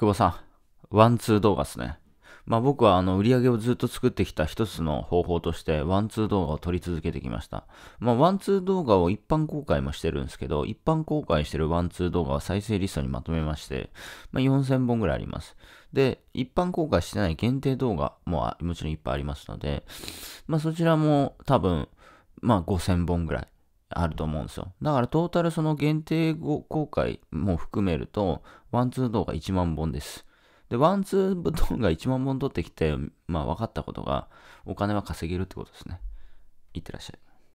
久保さん、ワンツー動画ですね。まあ、僕はあの売り上げをずっと作ってきた一つの方法としてワンツー動画を撮り続けてきました。まあ、ワンツー動画を一般公開もしてるんですけど、一般公開してるワンツー動画は再生リストにまとめまして、まあ、4000本ぐらいあります。で、一般公開してない限定動画ももちろんいっぱいありますので、まあ、そちらも多分、まあ、5000本ぐらい。あると思うんですよ。だからトータルその限定公開も含めると、ワンツー動画1万本です。で、ワンツー動画1万本撮ってきて、まあ分かったことが、お金は稼げるってことですね。いってらっしゃい。